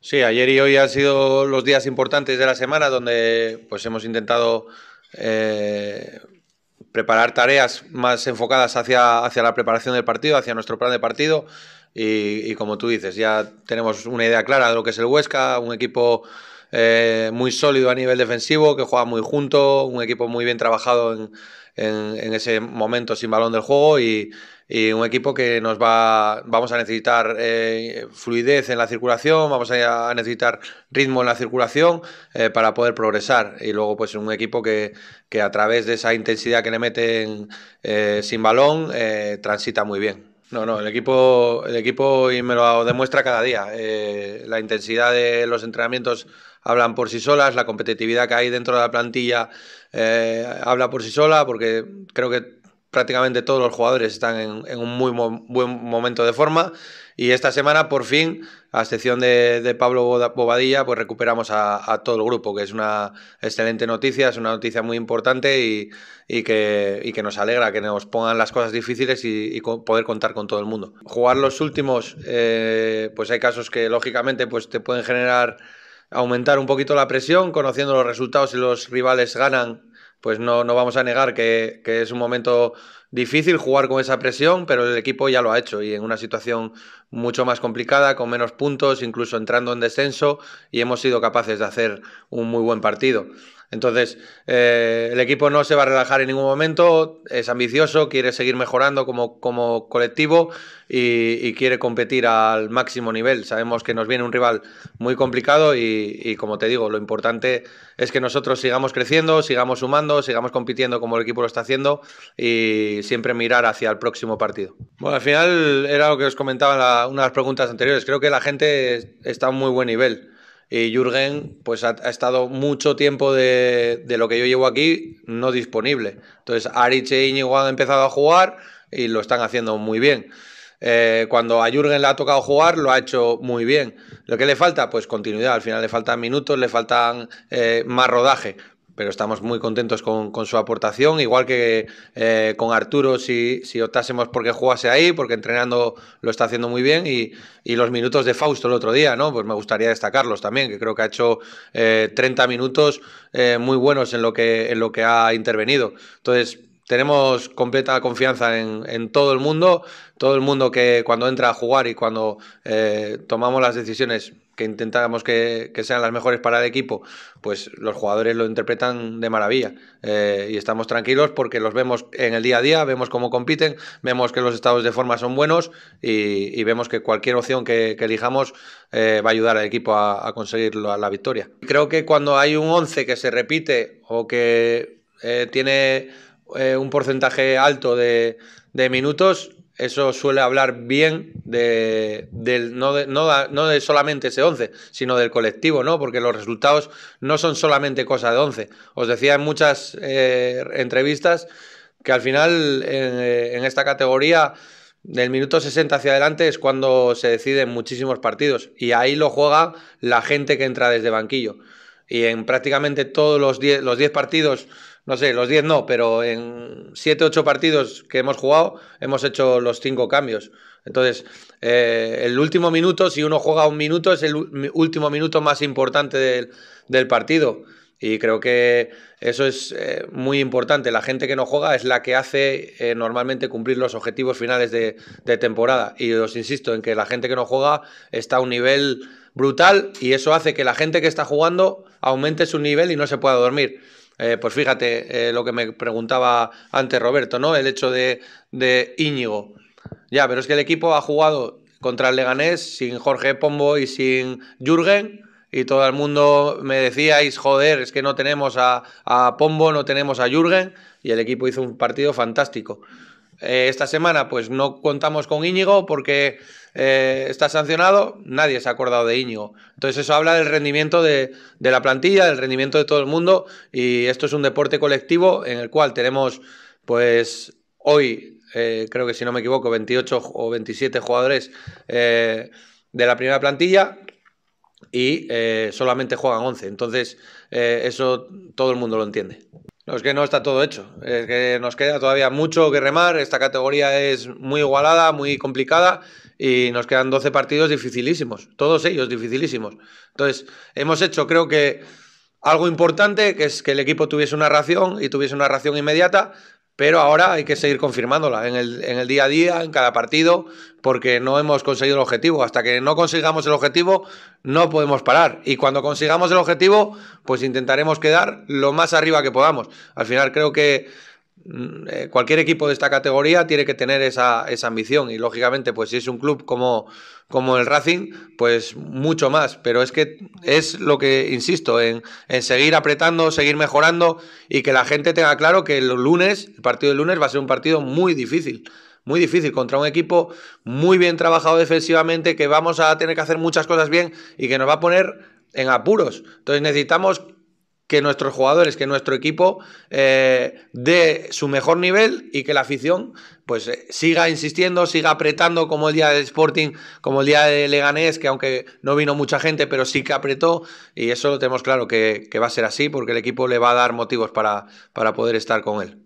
Sí, ayer y hoy han sido los días importantes de la semana donde pues hemos intentado eh, preparar tareas más enfocadas hacia, hacia la preparación del partido, hacia nuestro plan de partido. Y, como tú dices, ya tenemos una idea clara de lo que es el Huesca, un equipo eh, muy sólido a nivel defensivo, que juega muy junto, un equipo muy bien trabajado en, en ese momento sin balón del juego y, y un equipo que nos va vamos a necesitar eh, fluidez en la circulación vamos a, necesitar ritmo en la circulación eh, para poder progresar y luego pues un equipo que, que a través de esa intensidad que le meten eh, sin balón transita muy bien no, no, el equipo, el equipo y me lo demuestra cada día. la intensidad de los entrenamientos hablan por sí solas, la competitividad que hay dentro de la plantilla habla por sí sola, porque creo que prácticamente todos los jugadores están en, un muy buen momento de forma y esta semana por fin, a excepción de, Pablo Bobadilla, pues recuperamos a, todo el grupo, que es una excelente noticia, es una noticia muy importante y, que, nos alegra que nos pongan las cosas difíciles y, poder contar con todo el mundo. Jugar los últimos, eh, pues hay casos que lógicamente pues te pueden generar aumentar un poquito la presión, conociendo los resultados y los rivales ganan pues no, vamos a negar que, que, es un momento difícil jugar con esa presión, pero el equipo ya lo ha hecho y en una situación mucho más complicada, con menos puntos, incluso entrando en descenso, y hemos sido capaces de hacer un muy buen partido. Entonces, eh, el equipo no se va a relajar en ningún momento, es ambicioso, quiere seguir mejorando como, colectivo y, quiere competir al máximo nivel. Sabemos que nos viene un rival muy complicado y, como te digo, lo importante es que nosotros sigamos creciendo, sigamos sumando, sigamos compitiendo como el equipo lo está haciendo y siempre mirar hacia el próximo partido. Bueno, al final era lo que os comentaba en una de las preguntas anteriores. Creo que la gente está a un muy buen nivel. Y Jürgen, pues ha, estado mucho tiempo de, lo que yo llevo aquí no disponible. Entonces, Arich e Íñigo han empezado a jugar y lo están haciendo muy bien. Eh, cuando a Jürgen le ha tocado jugar, lo ha hecho muy bien. ¿Lo que le falta? Pues continuidad. Al final le faltan minutos, le faltan eh, más rodaje pero estamos muy contentos con, su aportación, igual que eh, con Arturo, si, si optásemos porque jugase ahí, porque entrenando lo está haciendo muy bien, y, los minutos de Fausto el otro día, ¿no? Pues me gustaría destacarlos también, que creo que ha hecho 30 eh, minutos eh, muy buenos en lo, que, en lo que ha intervenido. Entonces, tenemos completa confianza en, todo el mundo, todo el mundo que cuando entra a jugar y cuando tomamos las decisiones que intentamos que, sean las mejores para el equipo, pues los jugadores lo interpretan de maravilla. Eh, y estamos tranquilos porque los vemos en el día a día, vemos cómo compiten, vemos que los estados de forma son buenos y, vemos que cualquier opción que, elijamos eh, va a ayudar al equipo a, conseguir la, victoria. Creo que cuando hay un 11 que se repite o que eh, tiene un porcentaje alto de minutos, eso suele hablar bien de, no, de, solamente ese 11, sino del colectivo, ¿no? Porque los resultados no son solamente cosa de 11. Os decía en muchas eh, entrevistas que al final en eh, esta categoría del minuto 60 hacia adelante es cuando se deciden muchísimos partidos y ahí lo juega la gente que entra desde banquillo. Y en prácticamente todos los 10 partidos no sé, los 10 no, pero en 7, 8 partidos que hemos jugado hemos hecho los 5 cambios. Entonces, eh, el último minuto, si uno juega un minuto, es el último minuto más importante del, partido. Y creo que eso es eh, muy importante. La gente que no juega es la que hace eh, normalmente cumplir los objetivos finales de, de, temporada. Y os insisto en que la gente que no juega está a un nivel brutal y eso hace que la gente que está jugando aumente su nivel y no se pueda dormir. Eh, pues fíjate eh, lo que me preguntaba antes Roberto, ¿no? El hecho de, de Íñigo. Ya, pero es que el equipo ha jugado contra el Leganés sin Jorge Pombo y sin Jürgen y todo el mundo me decíais, joder, es que no tenemos a, a Pombo, no tenemos a Jürgen, y el equipo hizo un partido fantástico. Eh, esta semana pues no contamos con Íñigo porque eh, está sancionado, nadie se ha acordado de Íñigo. Entonces eso habla del rendimiento de, la plantilla, del rendimiento de todo el mundo y esto es un deporte colectivo en el cual tenemos pues hoy, eh, creo que si no me equivoco, 28 o 27 jugadores de la primera plantilla y solamente juegan 11. Entonces eso todo el mundo lo entiende. No, es que no está todo hecho. Es que nos queda todavía mucho que remar. Esta categoría es muy igualada, muy complicada y nos quedan 12 partidos dificilísimos. Todos ellos dificilísimos. Entonces, hemos hecho, creo que, algo importante, que es que el equipo tuviese una ración y tuviese una ración inmediata, pero ahora hay que seguir confirmándola en el, en el, día a día, en cada partido, porque no hemos conseguido el objetivo. Hasta que no consigamos el objetivo, no podemos parar. Y cuando consigamos el objetivo, pues intentaremos quedar lo más arriba que podamos. Al final creo que Mm, eh, cualquier equipo de esta categoría tiene que tener esa, ambición y lógicamente pues si es un club como, como el Racing pues mucho más pero es que es lo que insisto en, en, seguir apretando seguir mejorando y que la gente tenga claro que el lunes el partido del lunes va a ser un partido muy difícil muy difícil contra un equipo muy bien trabajado defensivamente que vamos a tener que hacer muchas cosas bien y que nos va a poner en apuros entonces necesitamos que nuestros jugadores, que nuestro equipo eh, dé su mejor nivel y que la afición pues eh, siga insistiendo, siga apretando como el día del Sporting, como el día de Leganés, que aunque no vino mucha gente, pero sí que apretó y eso lo tenemos claro que, que va a ser así porque el equipo le va a dar motivos para, para poder estar con él.